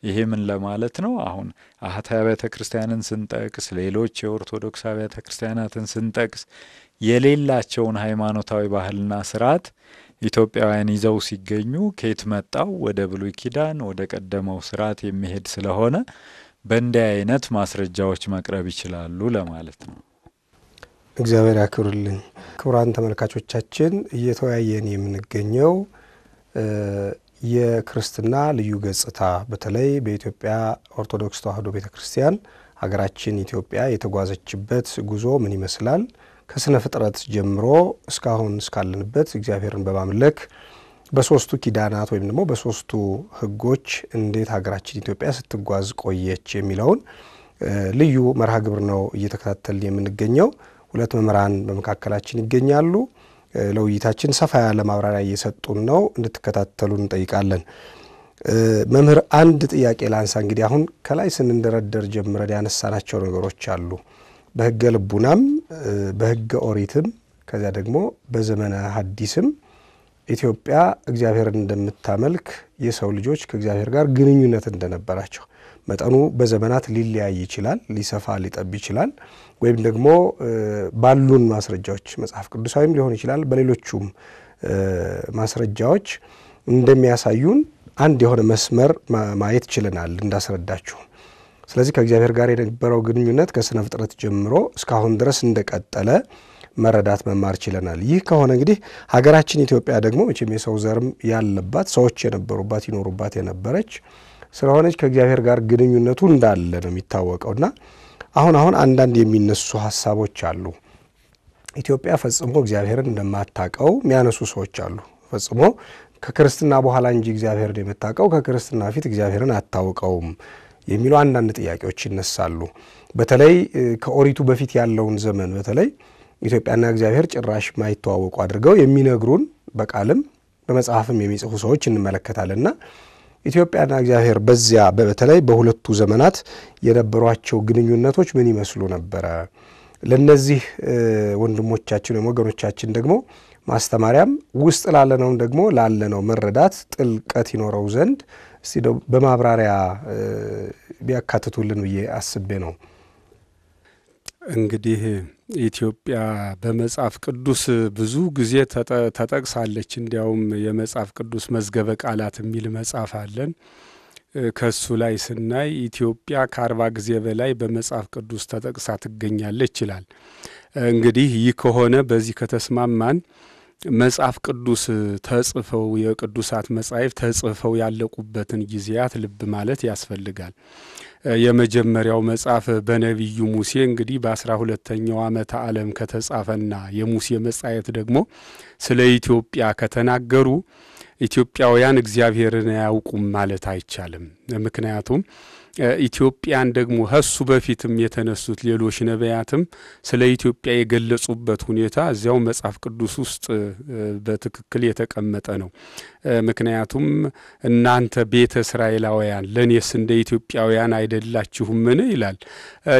ይሄ ምን ለማለት ነው? አሁን አህታ አብያተ ክርስቲያንን ስንጠቅስ፣ ሌሎች የኦርቶዶክስ አብያተ ክርስቲያናትን ስንጠቅስ የሌላቸውን ሃይማኖታዊ ባህልና ስርዓት ኢትዮጵያውያን ይዘው ሲገኙ ከየት መጣው ወደ ብሉይ ኪዳን ወደ ቀደመው ስርዓት የሚሄድ ስለሆነ በእንዲህ አይነት ማስረጃዎች መቅረብ ይችላሉ ለማለት ነው። እግዚአብሔር ያክብርልኝ። ክቡራን ተመልካቾቻችን እየተወያየን የምንገኘው የክርስትና ልዩ ገጽታ በተለይ በኢትዮጵያ ኦርቶዶክስ ተዋሕዶ ቤተ ክርስቲያን ሀገራችን ኢትዮጵያ የተጓዘችበት ጉዞ ምን ይመስላል? ከስነ ፍጥረት ጀምሮ እስካሁን እስካለንበት እግዚአብሔርን በማምለክ በሶስቱ ኪዳናት ወይም ደግሞ በሶስቱ ህጎች እንዴት ሀገራችን ኢትዮጵያ ስትጓዝ ቆየች የሚለውን ልዩ መርሃ ግብር ነው እየተከታተልን የምንገኘው። ሁለት መምህራን በመካከላችን ይገኛሉ። ለውይይታችን ሰፋ ያለ ማብራሪያ እየሰጡን ነው። እንድትከታተሉ እንጠይቃለን። መምህር፣ አንድ ጥያቄ ላንሳ። እንግዲህ አሁን ከላይ ስንንደረደር ጀምረን ያነሳናቸው ነገሮች አሉ። በህገ ልቡናም በህገ ኦሪትም ከዚያ ደግሞ በዘመነ ሐዲስም ኢትዮጵያ እግዚአብሔርን እንደምታመልክ የሰው ልጆች ከእግዚአብሔር ጋር ግንኙነት እንደነበራቸው መጠኑ በዘመናት ሊለያይ ይችላል፣ ሊሰፋ ሊጠብ ይችላል። ወይም ደግሞ ባሉን ማስረጃዎች መጽሐፍ ቅዱሳዊም ሊሆን ይችላል፣ በሌሎቹም ማስረጃዎች እንደሚያሳዩን አንድ የሆነ መስመር ማየት ችለናል እንዳስረዳችሁ ስለዚህ ከእግዚአብሔር ጋር የነበረው ግንኙነት ከስነ ፍጥረት ጀምሮ እስካሁን ድረስ እንደቀጠለ መረዳት መማር ችለናል። ይህ ከሆነ እንግዲህ ሀገራችን ኢትዮጵያ ደግሞ መቼም የሰው ዘርም ያለባት ሰዎች የነበሩባት ይኖሩባት የነበረች ስለሆነች ከእግዚአብሔር ጋር ግንኙነቱ እንዳለ ነው የሚታወቀው እና አሁን አሁን አንዳንድ የሚነሱ ሀሳቦች አሉ። ኢትዮጵያ ፈጽሞ እግዚአብሔርን እንደማታቀው የሚያነሱ ሰዎች አሉ። ፈጽሞ ከክርስትና በኋላ እንጂ እግዚአብሔርን የምታውቀው ከክርስትና ፊት እግዚአብሔርን አታውቀውም የሚሉ አንዳንድ ጥያቄዎች ይነሳሉ። በተለይ ከኦሪቱ በፊት ያለውን ዘመን በተለይ ኢትዮጵያና እግዚአብሔር ጭራሽ ማይተዋወቁ አድርገው የሚነግሩን በቃልም በመጽሐፍም የሚጽፉ ሰዎች እንመለከታለንና ኢትዮጵያና እግዚአብሔር በዚያ በተለይ በሁለቱ ዘመናት የነበሯቸው ግንኙነቶች ምን ይመስሉ ነበረ? ለነዚህ ወንድሞቻችን ወይም ወገኖቻችን ደግሞ ማስተማሪያም ውስጥ ላለነውን ደግሞ ላለነው መረዳት ጥልቀት ይኖረው ዘንድ እስቲ በማብራሪያ ቢያካትቱልን ብዬ አስቤ ነው። እንግዲህ ኢትዮጵያ በመጽሐፍ ቅዱስ ብዙ ጊዜ ተጠቅሳለች። እንዲያውም የመጽሐፍ ቅዱስ መዝገበ ቃላት የሚል መጽሐፍ አለን። ከሱ ላይ ስናይ ኢትዮጵያ ከአርባ ጊዜ በላይ በመጽሐፍ ቅዱስ ተጠቅሳ ትገኛለች ይላል። እንግዲህ ይህ ከሆነ በዚህ ከተስማማን መጽሐፍ ቅዱስ ተጽፈው የቅዱሳት መጻሕፍት ተጽፈው ያለቁበትን ጊዜያት ልብ ማለት ያስፈልጋል። የመጀመሪያው መጽሐፍ በነቢዩ ሙሴ እንግዲህ በአስራ ሁለተኛው ዓመተ ዓለም ከተጻፈና የሙሴ መጻሕፍት ደግሞ ስለ ኢትዮጵያ ከተናገሩ ኢትዮጵያውያን እግዚአብሔርን አያውቁም ማለት አይቻልም። ምክንያቱም ኢትዮጵያን ደግሞ ከሱ በፊትም የተነሱት ሌሎች ነቢያትም ስለ ኢትዮጵያ የገለጹበት ሁኔታ እዚያው መጽሐፍ ቅዱስ ውስጥ በትክክል የተቀመጠ ነው። ምክንያቱም እናንተ ቤተ እስራኤላውያን ለእኔስ እንደ ኢትዮጵያውያን አይደላችሁምን? ይላል።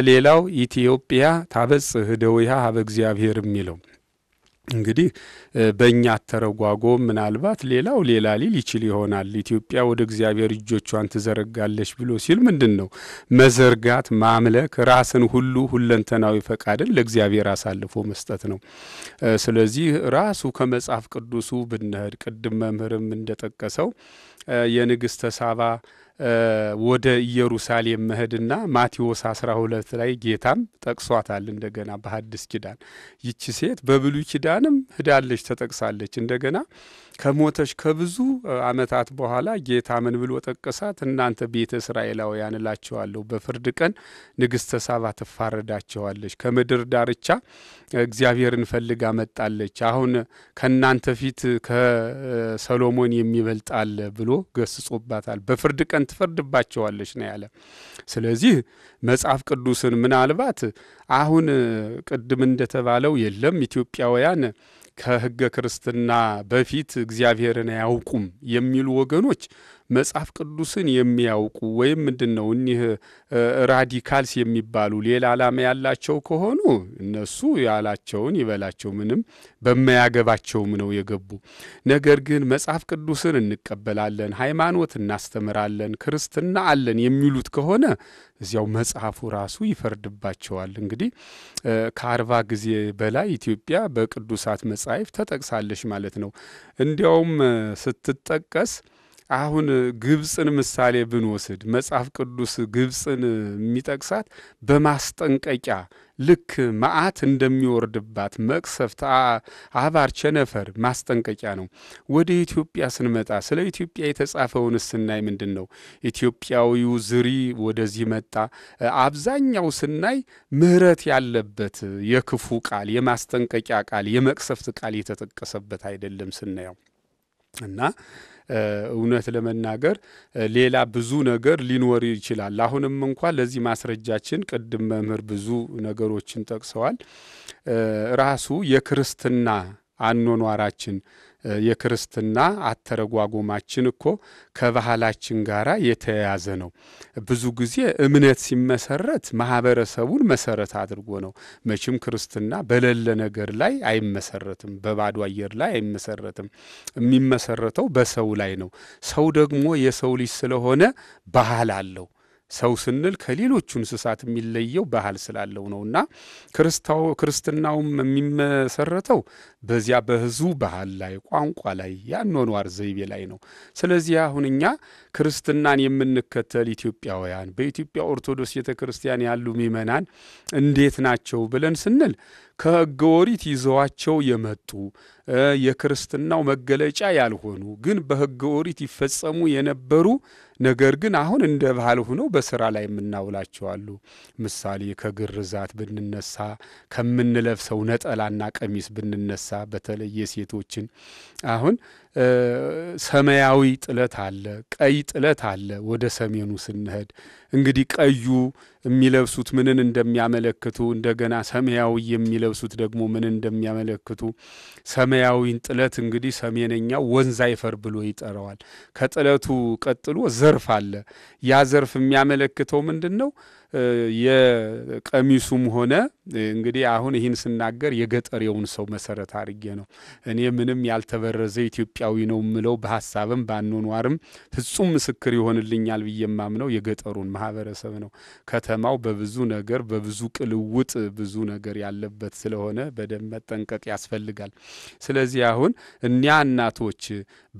ሌላው ኢትዮጵያ ታበጽህ እደዊሃ ኀበ እግዚአብሔር የሚለው እንግዲህ በእኛ አተረጓጎ ምናልባት ሌላው ሌላ ሊል ይችል ይሆናል። ኢትዮጵያ ወደ እግዚአብሔር እጆቿን ትዘረጋለች ብሎ ሲል ምንድን ነው መዘርጋት? ማምለክ ራስን ሁሉ ሁለንተናዊ ፈቃድን ለእግዚአብሔር አሳልፎ መስጠት ነው። ስለዚህ ራሱ ከመጽሐፍ ቅዱሱ ብንሄድ ቅድም መምህርም እንደጠቀሰው የንግሥተ ሳባ ወደ ኢየሩሳሌም መሄድና ማቴዎስ 12 ላይ ጌታም ጠቅሷታል። እንደገና በሐዲስ ኪዳን ይቺ ሴት በብሉይ ኪዳንም ሂዳለች፣ ተጠቅሳለች። እንደገና ከሞተች ከብዙ ዓመታት በኋላ ጌታ ምን ብሎ ጠቀሳት? እናንተ ቤተ እስራኤላውያን እላቸዋለሁ በፍርድ ቀን ንግሥተ ሳባ ትፋረዳቸዋለች። ከምድር ዳርቻ እግዚአብሔርን ፈልጋ መጣለች። አሁን ከእናንተ ፊት ከሰሎሞን የሚበልጣል ብሎ ገስጾባታል። በፍርድ ቀን ትፈርድባቸዋለች ነው ያለ። ስለዚህ መጽሐፍ ቅዱስን ምናልባት አሁን ቅድም እንደተባለው የለም ኢትዮጵያውያን ከህገ ክርስትና በፊት እግዚአብሔርን አያውቁም የሚሉ ወገኖች መጽሐፍ ቅዱስን የሚያውቁ ወይም ምንድን ነው እኒህ ራዲካልስ የሚባሉ ሌላ ዓላማ ያላቸው ከሆኑ እነሱ ያላቸውን ይበላቸው፣ ምንም በማያገባቸውም ነው የገቡ። ነገር ግን መጽሐፍ ቅዱስን እንቀበላለን፣ ሃይማኖት እናስተምራለን፣ ክርስትና አለን የሚሉት ከሆነ እዚያው መጽሐፉ ራሱ ይፈርድባቸዋል። እንግዲህ ከአርባ ጊዜ በላይ ኢትዮጵያ በቅዱሳት መጻሕፍት ተጠቅሳለች ማለት ነው። እንዲያውም ስትጠቀስ አሁን ግብፅን ምሳሌ ብንወስድ መጽሐፍ ቅዱስ ግብፅን የሚጠቅሳት በማስጠንቀቂያ ልክ መዓት እንደሚወርድባት መቅሰፍት፣ አባር፣ ቸነፈር ማስጠንቀቂያ ነው። ወደ ኢትዮጵያ ስንመጣ ስለ ኢትዮጵያ የተጻፈውን ስናይ ምንድን ነው? ኢትዮጵያዊው ዝሪ ወደዚህ መጣ። አብዛኛው ስናይ ምሕረት ያለበት የክፉ ቃል፣ የማስጠንቀቂያ ቃል፣ የመቅሰፍት ቃል የተጠቀሰበት አይደለም ስናየው እና እውነት ለመናገር ሌላ ብዙ ነገር ሊኖር ይችላል። አሁንም እንኳን ለዚህ ማስረጃችን ቅድም መምህር ብዙ ነገሮችን ጠቅሰዋል። ራሱ የክርስትና አኗኗራችን የክርስትና አተረጓጎማችን እኮ ከባህላችን ጋር የተያያዘ ነው። ብዙ ጊዜ እምነት ሲመሰረት ማህበረሰቡን መሰረት አድርጎ ነው። መቼም ክርስትና በሌለ ነገር ላይ አይመሰረትም፣ በባዶ አየር ላይ አይመሰረትም። የሚመሰረተው በሰው ላይ ነው። ሰው ደግሞ የሰው ልጅ ስለሆነ ባህል አለው። ሰው ስንል ከሌሎቹ እንስሳት የሚለየው ባህል ስላለው ነውና ክርስትናውም የሚመሰረተው በዚያ በህዝቡ ባህል ላይ፣ ቋንቋ ላይ፣ የአኗኗር ዘይቤ ላይ ነው። ስለዚህ አሁን እኛ ክርስትናን የምንከተል ኢትዮጵያውያን በኢትዮጵያ ኦርቶዶክስ ቤተ ክርስቲያን ያሉ ምእመናን እንዴት ናቸው ብለን ስንል ከሕገ ኦሪት ይዘዋቸው የመጡ የክርስትናው መገለጫ ያልሆኑ ግን በሕገ ኦሪት ይፈጸሙ የነበሩ ነገር ግን አሁን እንደ ባህል ሆነው በስራ ላይ የምናውላቸው አሉ። ምሳሌ ከግርዛት ብንነሳ፣ ከምንለብሰው ነጠላና ቀሚስ ብንነሳ በተለይ የሴቶችን አሁን ሰማያዊ ጥለት አለ፣ ቀይ ጥለት አለ። ወደ ሰሜኑ ስንሄድ እንግዲህ ቀዩ የሚለብሱት ምንን እንደሚያመለክቱ እንደገና ሰማያዊ የሚለብሱት ደግሞ ምንን እንደሚያመለክቱ ሰማያዊን ጥለት እንግዲህ ሰሜነኛው ወንዝ አይፈር ብሎ ይጠራዋል። ከጥለቱ ቀጥሎ ዘርፍ አለ። ያ ዘርፍ የሚያመለክተው ምንድን ነው? የቀሚሱም ሆነ እንግዲህ አሁን ይህን ስናገር የገጠሬውን ሰው መሰረት አድርጌ ነው። እኔ ምንም ያልተበረዘ ኢትዮጵያዊ ነው ምለው በሀሳብም በአኗኗርም ፍጹም ምስክር ይሆንልኛል ብዬ የማምነው የገጠሩን ማህበረሰብ ነው። ከተማው በብዙ ነገር በብዙ ቅልውጥ ብዙ ነገር ያለበት ስለሆነ በደንብ መጠንቀቅ ያስፈልጋል። ስለዚህ አሁን እኒያ እናቶች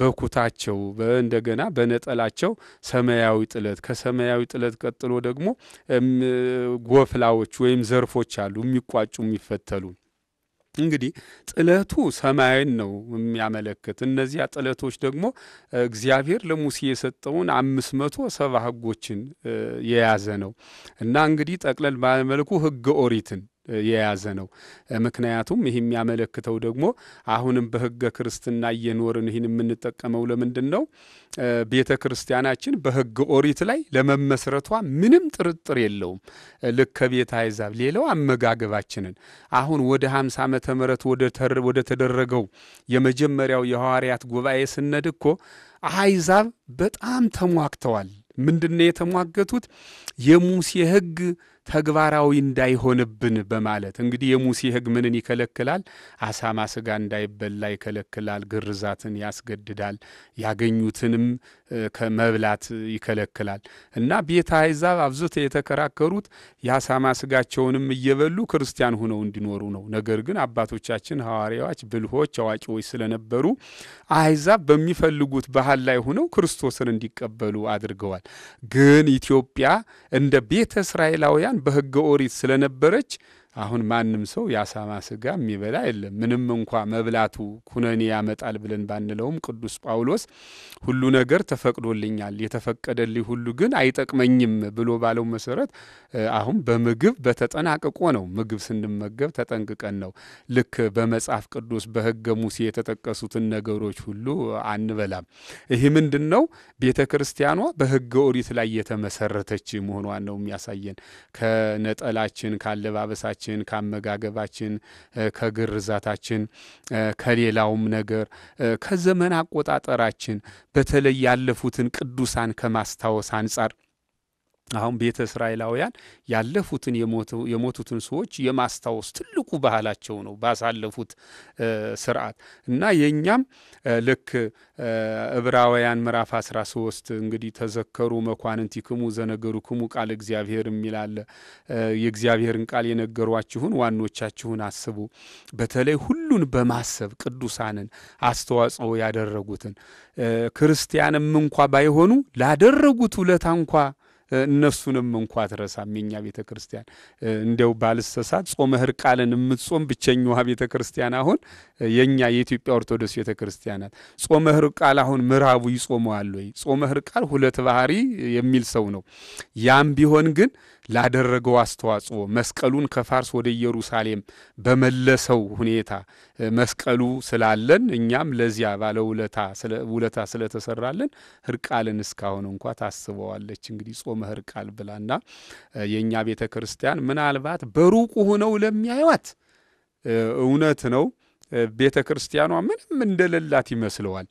በኩታቸው እንደገና በነጠላቸው ሰማያዊ ጥለት ከሰማያዊ ጥለት ቀጥሎ ደግሞ ጎፍላዎች ወይም ዘርፎች አሉ የሚቋጩ የሚፈተሉ። እንግዲህ ጥለቱ ሰማይን ነው የሚያመለክት። እነዚያ ጥለቶች ደግሞ እግዚአብሔር ለሙሴ የሰጠውን አምስት መቶ ሰባ ሕጎችን የያዘ ነው እና እንግዲህ ጠቅለል ባለመልኩ ሕገ ኦሪትን የያዘ ነው። ምክንያቱም ይህ የሚያመለክተው ደግሞ አሁንም በህገ ክርስትና እየኖርን ይህን የምንጠቀመው ለምንድን ነው? ቤተ ክርስቲያናችን በሕገ ኦሪት ላይ ለመመስረቷ ምንም ጥርጥር የለውም። ልክ ከቤተ አሕዛብ ሌላው አመጋገባችንን አሁን ወደ 50 ዓመተ ምህረት ወደ ተደረገው የመጀመሪያው የሐዋርያት ጉባኤ ስነድ እኮ አሕዛብ በጣም ተሟግተዋል። ምንድነው የተሟገቱት? የሙሴ ህግ ተግባራዊ እንዳይሆንብን በማለት እንግዲህ የሙሴ ሕግ ምንን ይከለክላል? አሳማ ስጋ እንዳይበላ ይከለክላል። ግርዛትን ያስገድዳል። ያገኙትንም ከመብላት ይከለክላል እና ቤተ አሕዛብ አብዝተው የተከራከሩት የአሳማ ስጋቸውንም እየበሉ ክርስቲያን ሆነው እንዲኖሩ ነው። ነገር ግን አባቶቻችን ሐዋርያዎች፣ ብልሆች፣ አዋቂዎች ስለነበሩ አሕዛብ በሚፈልጉት ባህል ላይ ሆነው ክርስቶስን እንዲቀበሉ አድርገዋል። ግን ኢትዮጵያ እንደ ቤተ እስራኤላውያን በሕገ ኦሪት ስለነበረች አሁን ማንም ሰው የአሳማ ስጋ የሚበላ የለም። ምንም እንኳ መብላቱ ኩነኔ ያመጣል ብለን ባንለውም ቅዱስ ጳውሎስ ሁሉ ነገር ተፈቅዶልኛል፣ የተፈቀደልኝ ሁሉ ግን አይጠቅመኝም ብሎ ባለው መሰረት አሁን በምግብ በተጠናቅቆ ነው። ምግብ ስንመገብ ተጠንቅቀን ነው። ልክ በመጽሐፍ ቅዱስ በሕገ ሙሴ የተጠቀሱትን ነገሮች ሁሉ አንበላም። ይህ ምንድን ነው? ቤተ ክርስቲያኗ በሕገ ኦሪት ላይ የተመሰረተች መሆኗን ነው የሚያሳየን። ከነጠላችን ካለባበሳችን ከመጠጣችን፣ ከአመጋገባችን፣ ከግርዛታችን፣ ከሌላውም ነገር ከዘመን አቆጣጠራችን በተለይ ያለፉትን ቅዱሳን ከማስታወስ አንጻር አሁን ቤተ እስራኤላውያን ያለፉትን የሞቱትን ሰዎች የማስታወስ ትልቁ ባህላቸው ነው ባሳለፉት ስርዓት እና የእኛም ልክ ዕብራውያን ምዕራፍ 13 እንግዲህ ተዘከሩ ክሙ ዘነገሩ ክሙ ቃል እግዚአብሔር የሚላለ የእግዚአብሔርን ቃል የነገሯችሁን ዋኖቻችሁን አስቡ። በተለይ ሁሉን በማሰብ ቅዱሳንን አስተዋጽኦ ያደረጉትን ክርስቲያንም እንኳ ባይሆኑ ላደረጉት ውለታ እንኳ እነሱንም እንኳ ትረሳም የኛ ቤተ ክርስቲያን። እንደው ባልሰሳት ጾመ ህርቃልን የምትጾም ብቸኛዋ ቤተ ክርስቲያን አሁን የእኛ የኢትዮጵያ ኦርቶዶክስ ቤተ ክርስቲያን ናት። ጾመ ህርቃል አሁን ምዕራቡ ይጾመዋል ወይ? ጾመ ህርቃል ሁለት ባህሪ የሚል ሰው ነው። ያም ቢሆን ግን ላደረገው አስተዋጽኦ መስቀሉን ከፋርስ ወደ ኢየሩሳሌም በመለሰው ሁኔታ መስቀሉ ስላለን እኛም ለዚያ ባለ ውለታ ስለተሰራለን ህርቃልን እስካሁን እንኳ ታስበዋለች። እንግዲህ ጾመ ህርቃል ብላና የእኛ ቤተ ክርስቲያን ምናልባት በሩቁ ሆነው ለሚያዩት እውነት ነው ቤተ ክርስቲያኗ ምንም እንደሌላት ይመስለዋል።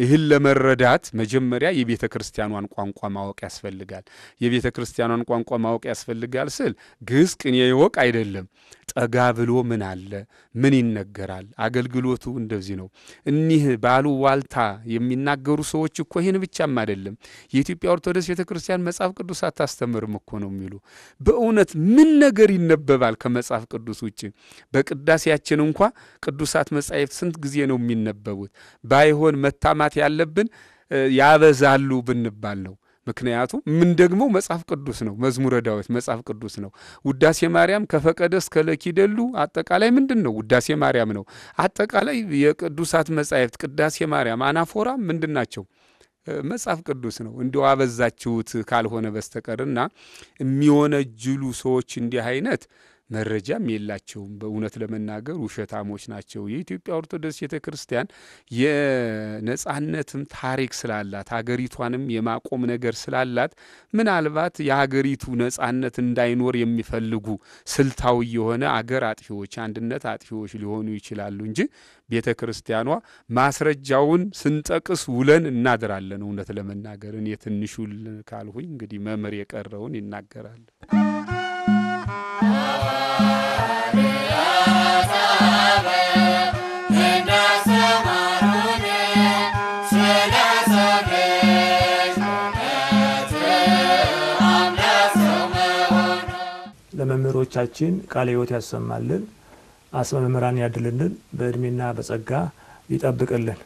ይህን ለመረዳት መጀመሪያ የቤተ ክርስቲያኗን ቋንቋ ማወቅ ያስፈልጋል። የቤተ ክርስቲያኗን ቋንቋ ማወቅ ያስፈልጋል ስል ግዕዝ፣ ቅኔ ይወቅ አይደለም። ጠጋ ብሎ ምን አለ፣ ምን ይነገራል፣ አገልግሎቱ እንደዚህ ነው። እኒህ ባሉ ዋልታ የሚናገሩ ሰዎች እኮ ይህን ብቻም አይደለም የኢትዮጵያ ኦርቶዶክስ ቤተ ክርስቲያን መጽሐፍ ቅዱስ አታስተምርም እኮ ነው የሚሉ። በእውነት ምን ነገር ይነበባል ከመጽሐፍ ቅዱስ ውጭ? በቅዳሴያችን እንኳ ቅዱሳት መጻሕፍት ስንት ጊዜ ነው የሚነበቡት? ባይሆን መታ መሻማት ያለብን ያበዛሉ ብንባል ነው። ምክንያቱም ምን ደግሞ መጽሐፍ ቅዱስ ነው። መዝሙረ ዳዊት መጽሐፍ ቅዱስ ነው። ውዳሴ ማርያም ከፈቀደ እስከ ለኪደሉ አጠቃላይ ምንድን ነው? ውዳሴ ማርያም ነው። አጠቃላይ የቅዱሳት መጻሕፍት ቅዳሴ ማርያም፣ አናፎራ ምንድን ናቸው? መጽሐፍ ቅዱስ ነው። እንዲሁ አበዛችሁት ካልሆነ በስተቀርና የሚወነጅሉ ሰዎች እንዲህ አይነት መረጃም የላቸውም። በእውነት ለመናገር ውሸታሞች ናቸው። የኢትዮጵያ ኦርቶዶክስ ቤተ ክርስቲያን የነጻነትም ታሪክ ስላላት ሀገሪቷንም የማቆም ነገር ስላላት ምናልባት የሀገሪቱ ነጻነት እንዳይኖር የሚፈልጉ ስልታዊ የሆነ አገር አጥፊዎች፣ አንድነት አጥፊዎች ሊሆኑ ይችላሉ እንጂ ቤተ ክርስቲያኗ ማስረጃውን ስንጠቅስ ውለን እናድራለን። እውነት ለመናገር እኔ ካልሁኝ እንግዲህ መምህር የቀረውን ይናገራል። ለእህቶቻችን ቃለ ሕይወት ያሰማልን፣ አስመ መምህራን ያድልልን፣ በእድሜና በጸጋ ይጠብቅልን።